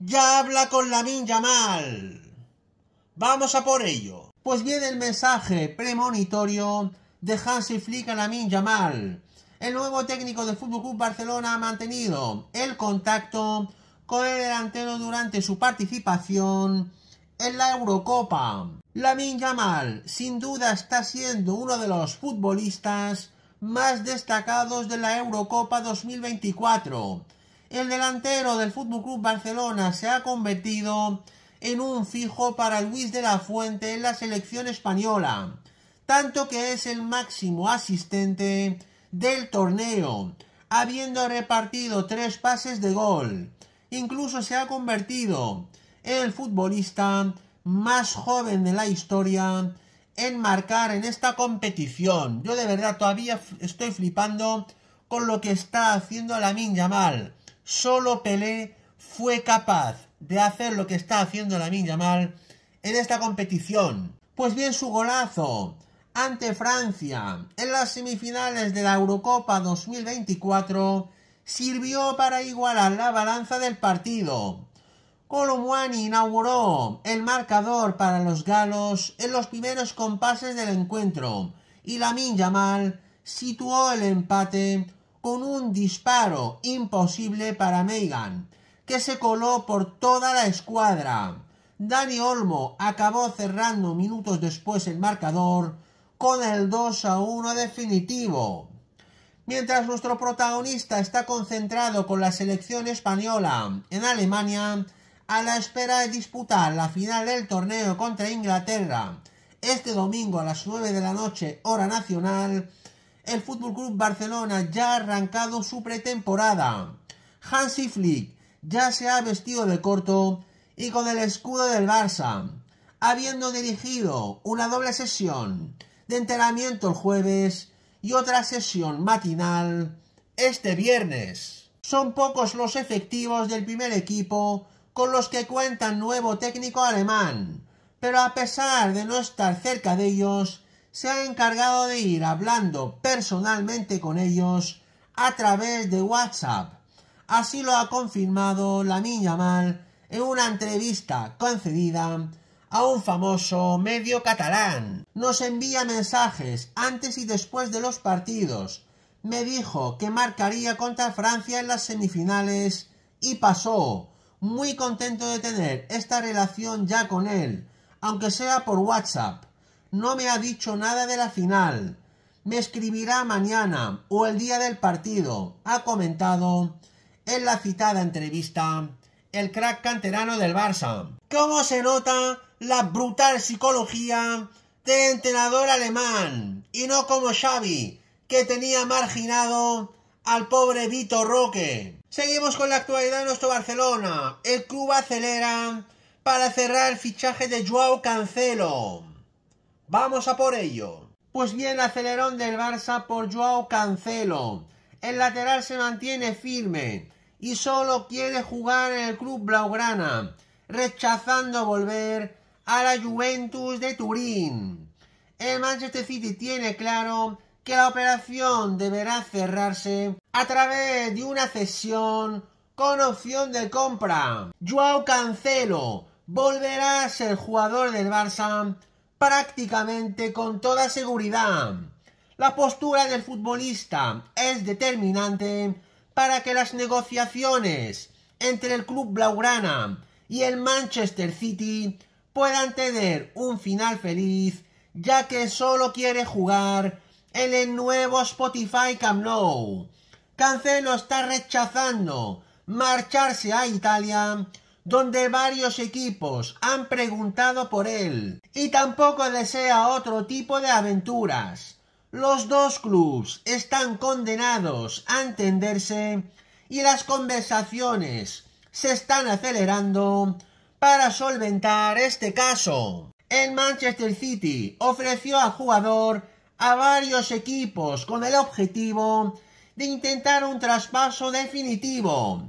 ya habla con Lamin Yamal. Vamos a por ello. Pues viene el mensaje premonitorio de Hansi Flick a Lamin Yamal. El nuevo técnico del FC Barcelona ha mantenido el contacto con el delantero durante su participación en la Eurocopa. Lamin Yamal sin duda está siendo uno de los futbolistas más destacados de la Eurocopa 2024 el delantero del FC Barcelona se ha convertido en un fijo para Luis de la Fuente en la selección española, tanto que es el máximo asistente del torneo, habiendo repartido tres pases de gol. Incluso se ha convertido en el futbolista más joven de la historia en marcar en esta competición. Yo de verdad todavía estoy flipando con lo que está haciendo Lamin Yamal solo Pelé fue capaz de hacer lo que está haciendo la Mal en esta competición. Pues bien, su golazo ante Francia en las semifinales de la Eurocopa 2024 sirvió para igualar la balanza del partido. Colomwani inauguró el marcador para los galos en los primeros compases del encuentro y la Mal situó el empate con un disparo imposible para Megan, que se coló por toda la escuadra. Dani Olmo acabó cerrando minutos después el marcador con el 2 a 1 definitivo. Mientras nuestro protagonista está concentrado con la selección española en Alemania, a la espera de disputar la final del torneo contra Inglaterra, este domingo a las 9 de la noche, hora nacional, el Fútbol Club Barcelona ya ha arrancado su pretemporada. Hansi Flick ya se ha vestido de corto y con el escudo del Barça, habiendo dirigido una doble sesión de entrenamiento el jueves y otra sesión matinal este viernes. Son pocos los efectivos del primer equipo con los que cuenta el nuevo técnico alemán, pero a pesar de no estar cerca de ellos, se ha encargado de ir hablando personalmente con ellos a través de WhatsApp. Así lo ha confirmado la niña Mal en una entrevista concedida a un famoso medio catalán. Nos envía mensajes antes y después de los partidos. Me dijo que marcaría contra Francia en las semifinales y pasó. Muy contento de tener esta relación ya con él, aunque sea por WhatsApp no me ha dicho nada de la final. Me escribirá mañana o el día del partido, ha comentado en la citada entrevista el crack canterano del Barça. ¿Cómo se nota la brutal psicología del entrenador alemán? Y no como Xavi, que tenía marginado al pobre Vito Roque. Seguimos con la actualidad de nuestro Barcelona. El club acelera para cerrar el fichaje de Joao Cancelo. ¡Vamos a por ello! Pues bien, acelerón del Barça por Joao Cancelo. El lateral se mantiene firme y solo quiere jugar en el club blaugrana, rechazando volver a la Juventus de Turín. El Manchester City tiene claro que la operación deberá cerrarse a través de una cesión con opción de compra. Joao Cancelo volverá a ser jugador del Barça prácticamente con toda seguridad. La postura del futbolista es determinante para que las negociaciones entre el club blaugrana y el Manchester City puedan tener un final feliz, ya que solo quiere jugar en el nuevo Spotify Camp Nou. Cancelo está rechazando marcharse a Italia donde varios equipos han preguntado por él y tampoco desea otro tipo de aventuras. Los dos clubs están condenados a entenderse y las conversaciones se están acelerando para solventar este caso. El Manchester City ofreció al jugador a varios equipos con el objetivo de intentar un traspaso definitivo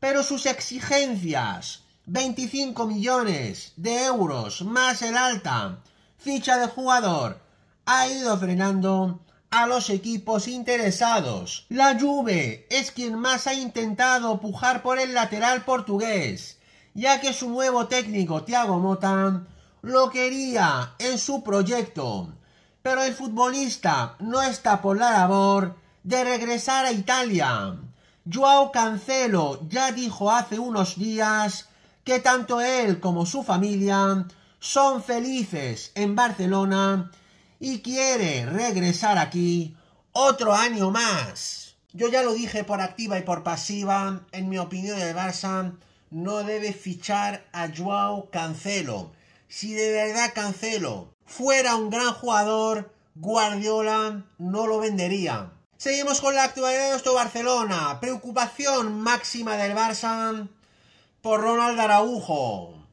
pero sus exigencias, 25 millones de euros más el alta, ficha de jugador, ha ido frenando a los equipos interesados. La Juve es quien más ha intentado pujar por el lateral portugués, ya que su nuevo técnico Thiago Mota lo quería en su proyecto, pero el futbolista no está por la labor de regresar a Italia. Joao Cancelo ya dijo hace unos días que tanto él como su familia son felices en Barcelona y quiere regresar aquí otro año más. Yo ya lo dije por activa y por pasiva, en mi opinión el Barça no debe fichar a Joao Cancelo. Si de verdad Cancelo fuera un gran jugador, Guardiola no lo vendería. Seguimos con la actualidad de nuestro Barcelona. Preocupación máxima del Barça por Ronald Araujo.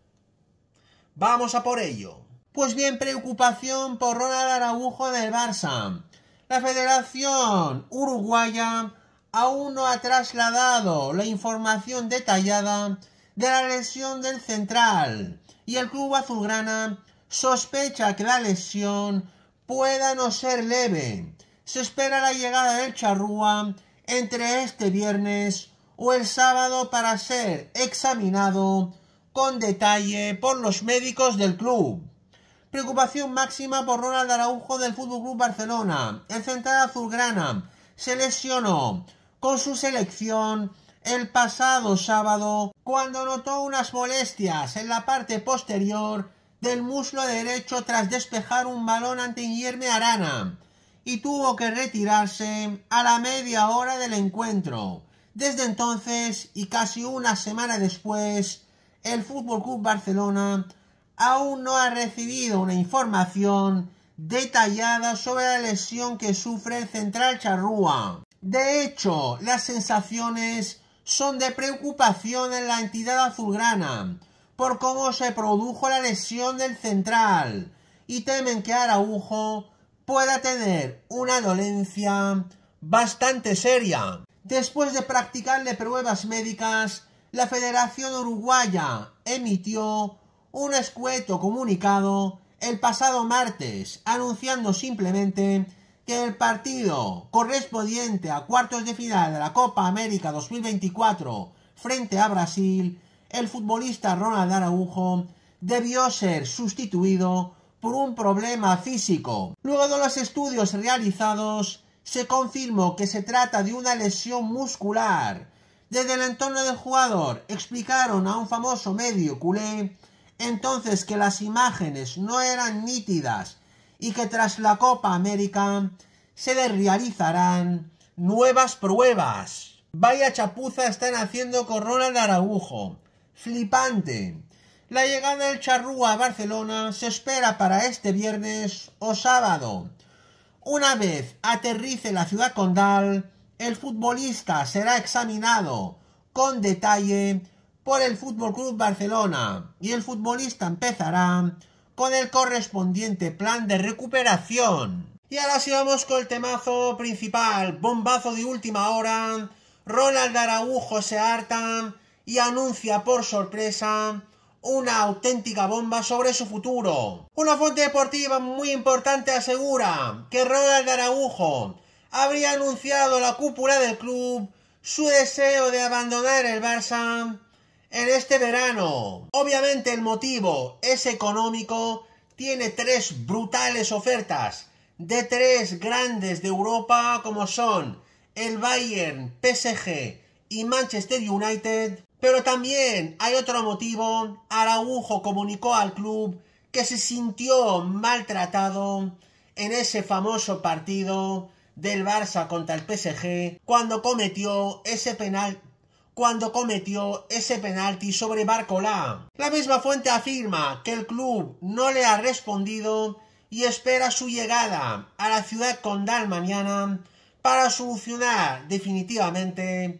Vamos a por ello. Pues bien, preocupación por Ronald Araujo del Barça. La Federación Uruguaya aún no ha trasladado la información detallada de la lesión del central y el club azulgrana sospecha que la lesión pueda no ser leve se espera la llegada del charrúa entre este viernes o el sábado para ser examinado con detalle por los médicos del club. Preocupación máxima por Ronald Araujo del Fútbol Club Barcelona. El central azulgrana se lesionó con su selección el pasado sábado cuando notó unas molestias en la parte posterior del muslo derecho tras despejar un balón ante Guillermo Arana y tuvo que retirarse a la media hora del encuentro. Desde entonces y casi una semana después, el Fútbol Club Barcelona aún no ha recibido una información detallada sobre la lesión que sufre el central charrúa. De hecho, las sensaciones son de preocupación en la entidad azulgrana por cómo se produjo la lesión del central y temen que Araujo pueda tener una dolencia bastante seria. Después de practicarle pruebas médicas, la Federación Uruguaya emitió un escueto comunicado el pasado martes, anunciando simplemente que el partido correspondiente a cuartos de final de la Copa América 2024 frente a Brasil, el futbolista Ronald Araujo debió ser sustituido un problema físico. Luego de los estudios realizados, se confirmó que se trata de una lesión muscular. Desde el entorno del jugador explicaron a un famoso medio culé entonces que las imágenes no eran nítidas y que tras la Copa América se le realizarán nuevas pruebas. Vaya chapuza están haciendo con de aragujo Flipante. La llegada del charrúa a Barcelona se espera para este viernes o sábado. Una vez aterrice la ciudad condal, el futbolista será examinado con detalle por el Fútbol Club Barcelona y el futbolista empezará con el correspondiente plan de recuperación. Y ahora sí vamos con el temazo principal, bombazo de última hora. Ronald Araújo se harta y anuncia por sorpresa una auténtica bomba sobre su futuro. Una fuente deportiva muy importante asegura que Ronald Araujo habría anunciado a la cúpula del club su deseo de abandonar el Barça en este verano. Obviamente el motivo es económico, tiene tres brutales ofertas de tres grandes de Europa como son el Bayern, PSG Manchester United. Pero también hay otro motivo. Araujo comunicó al club que se sintió maltratado en ese famoso partido del Barça contra el PSG cuando cometió ese penal cuando cometió ese penalti sobre Barcola. La misma fuente afirma que el club no le ha respondido y espera su llegada a la ciudad condal mañana para solucionar definitivamente